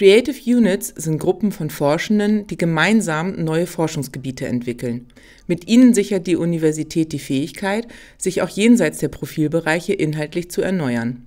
Creative Units sind Gruppen von Forschenden, die gemeinsam neue Forschungsgebiete entwickeln. Mit ihnen sichert die Universität die Fähigkeit, sich auch jenseits der Profilbereiche inhaltlich zu erneuern.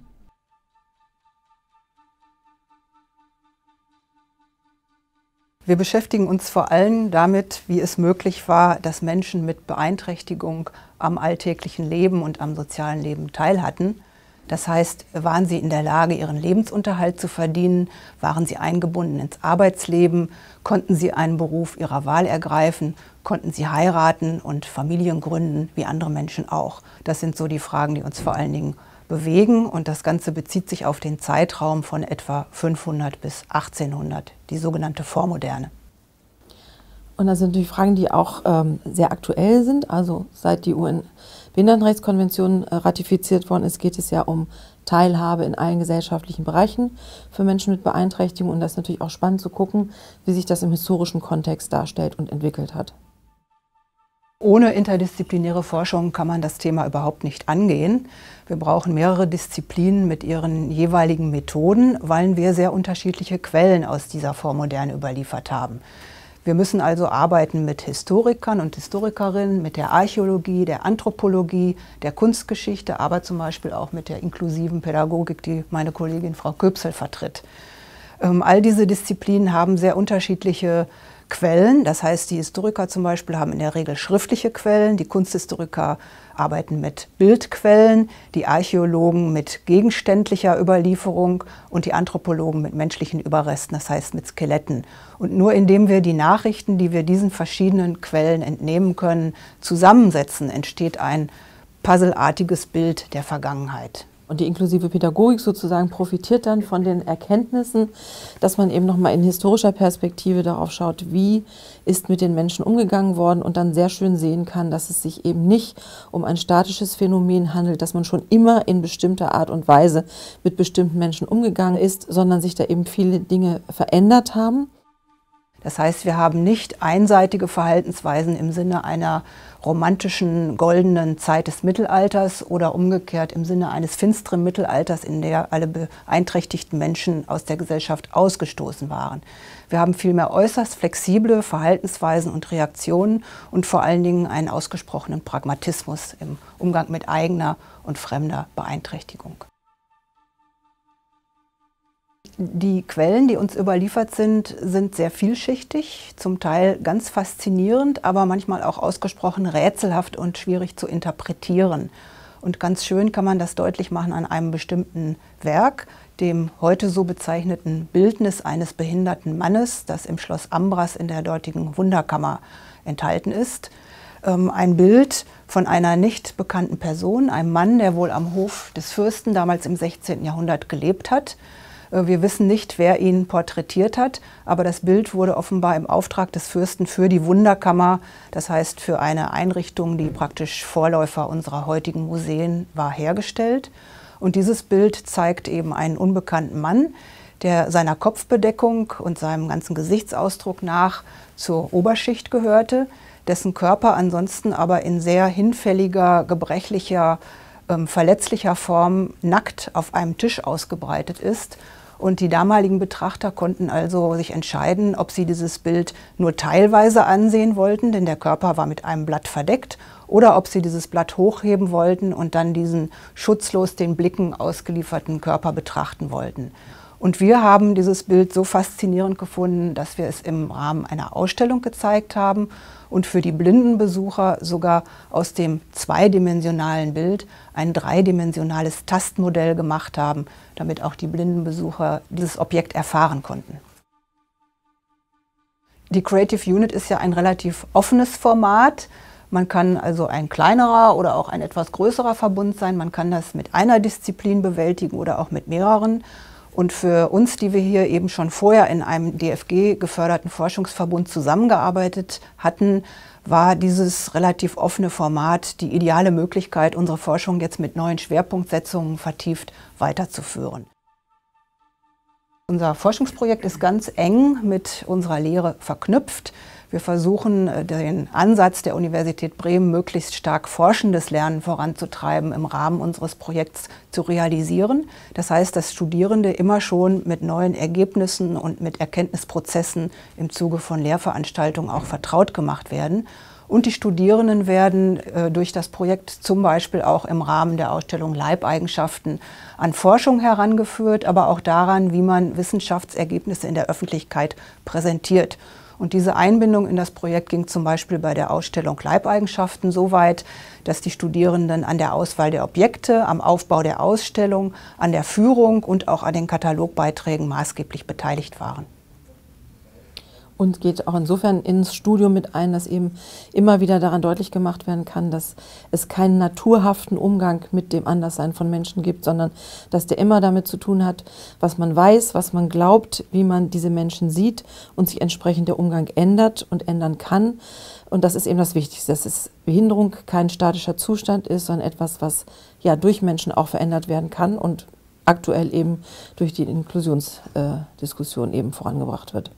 Wir beschäftigen uns vor allem damit, wie es möglich war, dass Menschen mit Beeinträchtigung am alltäglichen Leben und am sozialen Leben teilhatten. Das heißt, waren sie in der Lage, ihren Lebensunterhalt zu verdienen? Waren sie eingebunden ins Arbeitsleben? Konnten sie einen Beruf ihrer Wahl ergreifen? Konnten sie heiraten und Familien gründen, wie andere Menschen auch? Das sind so die Fragen, die uns vor allen Dingen bewegen. Und das Ganze bezieht sich auf den Zeitraum von etwa 500 bis 1800, die sogenannte Vormoderne. Und das sind natürlich Fragen, die auch ähm, sehr aktuell sind. Also seit die UN-Behindertenrechtskonvention äh, ratifiziert worden ist, geht es ja um Teilhabe in allen gesellschaftlichen Bereichen für Menschen mit Beeinträchtigung. Und das ist natürlich auch spannend zu gucken, wie sich das im historischen Kontext darstellt und entwickelt hat. Ohne interdisziplinäre Forschung kann man das Thema überhaupt nicht angehen. Wir brauchen mehrere Disziplinen mit ihren jeweiligen Methoden, weil wir sehr unterschiedliche Quellen aus dieser Vormoderne überliefert haben. Wir müssen also arbeiten mit Historikern und Historikerinnen, mit der Archäologie, der Anthropologie, der Kunstgeschichte, aber zum Beispiel auch mit der inklusiven Pädagogik, die meine Kollegin Frau Köpsel vertritt. Ähm, all diese Disziplinen haben sehr unterschiedliche Quellen. Das heißt, die Historiker zum Beispiel haben in der Regel schriftliche Quellen, die Kunsthistoriker arbeiten mit Bildquellen, die Archäologen mit gegenständlicher Überlieferung und die Anthropologen mit menschlichen Überresten, das heißt mit Skeletten. Und nur indem wir die Nachrichten, die wir diesen verschiedenen Quellen entnehmen können, zusammensetzen, entsteht ein puzzleartiges Bild der Vergangenheit. Und die inklusive Pädagogik sozusagen profitiert dann von den Erkenntnissen, dass man eben nochmal in historischer Perspektive darauf schaut, wie ist mit den Menschen umgegangen worden und dann sehr schön sehen kann, dass es sich eben nicht um ein statisches Phänomen handelt, dass man schon immer in bestimmter Art und Weise mit bestimmten Menschen umgegangen ist, sondern sich da eben viele Dinge verändert haben. Das heißt, wir haben nicht einseitige Verhaltensweisen im Sinne einer romantischen, goldenen Zeit des Mittelalters oder umgekehrt im Sinne eines finsteren Mittelalters, in der alle beeinträchtigten Menschen aus der Gesellschaft ausgestoßen waren. Wir haben vielmehr äußerst flexible Verhaltensweisen und Reaktionen und vor allen Dingen einen ausgesprochenen Pragmatismus im Umgang mit eigener und fremder Beeinträchtigung. Die Quellen, die uns überliefert sind, sind sehr vielschichtig, zum Teil ganz faszinierend, aber manchmal auch ausgesprochen rätselhaft und schwierig zu interpretieren. Und ganz schön kann man das deutlich machen an einem bestimmten Werk, dem heute so bezeichneten Bildnis eines behinderten Mannes, das im Schloss Ambras in der dortigen Wunderkammer enthalten ist. Ähm, ein Bild von einer nicht bekannten Person, einem Mann, der wohl am Hof des Fürsten damals im 16. Jahrhundert gelebt hat, äh, wir wissen nicht, wer ihn porträtiert hat, aber das Bild wurde offenbar im Auftrag des Fürsten für die Wunderkammer, das heißt für eine Einrichtung, die praktisch Vorläufer unserer heutigen Museen war, hergestellt. Und dieses Bild zeigt eben einen unbekannten Mann, der seiner Kopfbedeckung und seinem ganzen Gesichtsausdruck nach zur Oberschicht gehörte, dessen Körper ansonsten aber in sehr hinfälliger, gebrechlicher, ähm, verletzlicher Form nackt auf einem Tisch ausgebreitet ist und die damaligen Betrachter konnten also sich entscheiden, ob sie dieses Bild nur teilweise ansehen wollten, denn der Körper war mit einem Blatt verdeckt, oder ob sie dieses Blatt hochheben wollten und dann diesen schutzlos den Blicken ausgelieferten Körper betrachten wollten. Und wir haben dieses Bild so faszinierend gefunden, dass wir es im Rahmen einer Ausstellung gezeigt haben und für die blinden Besucher sogar aus dem zweidimensionalen Bild ein dreidimensionales Tastmodell gemacht haben, damit auch die blinden Besucher dieses Objekt erfahren konnten. Die Creative Unit ist ja ein relativ offenes Format. Man kann also ein kleinerer oder auch ein etwas größerer Verbund sein. Man kann das mit einer Disziplin bewältigen oder auch mit mehreren. Und für uns, die wir hier eben schon vorher in einem DFG geförderten Forschungsverbund zusammengearbeitet hatten, war dieses relativ offene Format die ideale Möglichkeit, unsere Forschung jetzt mit neuen Schwerpunktsetzungen vertieft weiterzuführen. Unser Forschungsprojekt ist ganz eng mit unserer Lehre verknüpft. Wir versuchen, äh, den Ansatz der Universität Bremen, möglichst stark forschendes Lernen voranzutreiben, im Rahmen unseres Projekts zu realisieren. Das heißt, dass Studierende immer schon mit neuen Ergebnissen und mit Erkenntnisprozessen im Zuge von Lehrveranstaltungen auch vertraut gemacht werden. Und die Studierenden werden äh, durch das Projekt zum Beispiel auch im Rahmen der Ausstellung Leibeigenschaften an Forschung herangeführt, aber auch daran, wie man Wissenschaftsergebnisse in der Öffentlichkeit präsentiert. Und diese Einbindung in das Projekt ging zum Beispiel bei der Ausstellung Leibeigenschaften so weit, dass die Studierenden an der Auswahl der Objekte, am Aufbau der Ausstellung, an der Führung und auch an den Katalogbeiträgen maßgeblich beteiligt waren und geht auch insofern ins Studium mit ein, dass eben immer wieder daran deutlich gemacht werden kann, dass es keinen naturhaften Umgang mit dem Anderssein von Menschen gibt, sondern dass der immer damit zu tun hat, was man weiß, was man glaubt, wie man diese Menschen sieht und sich entsprechend der Umgang ändert und ändern kann. Und das ist eben das Wichtigste, dass es Behinderung kein statischer Zustand ist, sondern etwas, was ja durch Menschen auch verändert werden kann und aktuell eben durch die Inklusionsdiskussion äh, eben vorangebracht wird.